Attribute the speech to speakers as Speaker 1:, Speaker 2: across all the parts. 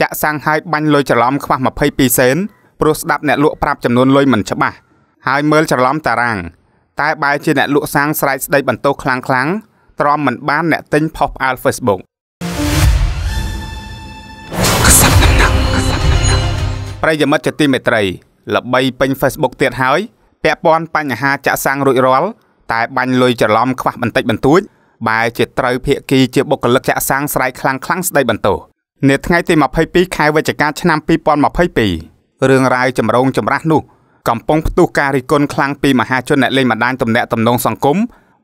Speaker 1: ចាក់សាំងហើយបាញ់លុយច្រឡំខ្វះ22សេនព្រោះស្ដាប់អ្នកលក់ប្រាប់ចំនួនលុយមិនច្បាស់ហើយមើលច្រឡំតារាងតែបែរជាអ្នកលក់សាំងស្រែកស្ដីបន្ទោសខ្លាំងខ្លាំងទ្រាំមិនបានអ្នកទិញផុសផ្អើល Facebook ប្រិយមិត្តជាទីមេត្រីល្បីពេញ Facebook ទៀតហើយពាក់ព័ន្ធបញ្ហាចាក់សាំងរួចរាល់តែបាញ់លុយច្រឡំខ្វះបន្តិចបន្តួចបែរជាត្រូវភាគីជាបុគ្គលិកចាក់សាំងស្រែកខ្លាំងខ្លាំងស្ដីបន្ទោសនាថ្ងៃទី22ខែវិច្ឆិកាឆ្នាំ2022រឿងរ៉ាវចម្រូងចម្រាសនោះកំពុងផ្ទុះការរិះគន់ខ្លាំងពីមហាជនអ្នកលេងបណ្ដាញទំនាក់ទំនងសង្គម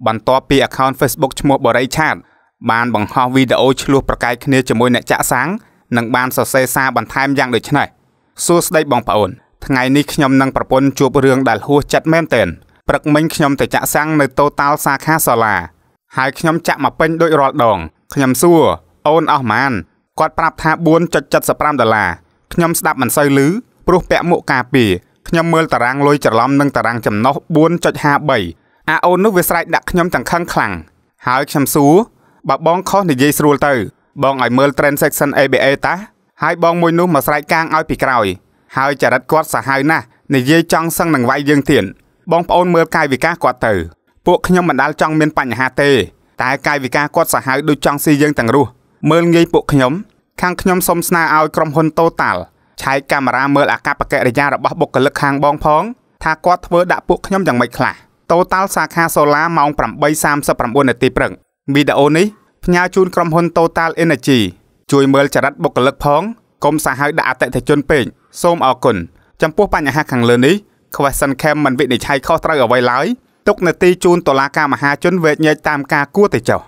Speaker 1: បន្ទាប់ពី account Facebook ឈ្មោះបរិយឆាតបានបង្ហោះវីដេអូឆ្លោះប្រកែកគ្នាជាមួយអ្នកចាក់សាំងនិងបានសរសេរសារបន្ថែមយ៉ាងដូចនេះសួស្ដីបងប្អូនថ្ងៃនេះខ្ញុំនិងប្រពន្ធជួបរឿងដែលហួសចិត្តមែនទែនព្រឹកមិញខ្ញុំទៅចាក់សាំងនៅ Total សាខាសាឡាហើយខ្ញុំចាក់មកពេញ ដូចរាល់ដងខ្ញុំសួរអូនអស់ម៉ានគាត់ប្រាប់ថា4.75ដុល្លារខ្ញុំស្ដាប់មិនសូវឮព្រោះពាក់មួកការពារខ្ញុំមើលតារាងលុយច្រឡំនឹងតារាងចំណុះ4.53អាអូននោះវាស្រែកដាក់ខ្ញុំទាំងខឹងខ្លាំងហើយខ្ញុំសួរបើបងខុសនិយាយស្រួលទៅបងឲ្យមើល transaction ABA តាហើយបងមួយនោះមកស្រែកកាងឲ្យពីក្រោយហើយចរិតគាត់សាហាវណាស់និយាយចង់សឹងនឹងវាយយើងទៀតបងប្អូនមើលកាយវិការគាត់ទៅពួកខ្ញុំមិនដាល់ចង់មានបញ្ហាទេតែកាយវិការគាត់សាហាវដូចចង់ស៊ីយើងទាំងរស់មើលងាយពួកខ្ញុំខាងខ្ញុំសុំស្នើឲ្យក្រុមហ៊ុន Total ឆែកកាមេរ៉ាមើលអាកប្បកិរិយារបស់បុគ្គលិកខាងបងផងថាគាត់ធ្វើដាក់ពួកខ្ញុំយ៉ាងម៉េចខ្លះ Total សាខាសូឡាម៉ោង8:39នាទីព្រឹកវីដេអូនេះផ្ញើជូនក្រុមហ៊ុន Total Energy ជួយមើលចរិតបុគ្គលិកផងកុំសាហាវដាក់អតិថិជនពេកសូមអរគុណចំពោះបញ្ហាខាងលើនេះ Question Cam មិនវិនិច្ឆ័យខុសត្រូវអ្វីឡើយទុកនទីជូនតុលាការមហាជនវេជ្ជញែកតាមការគួរទៅចោះ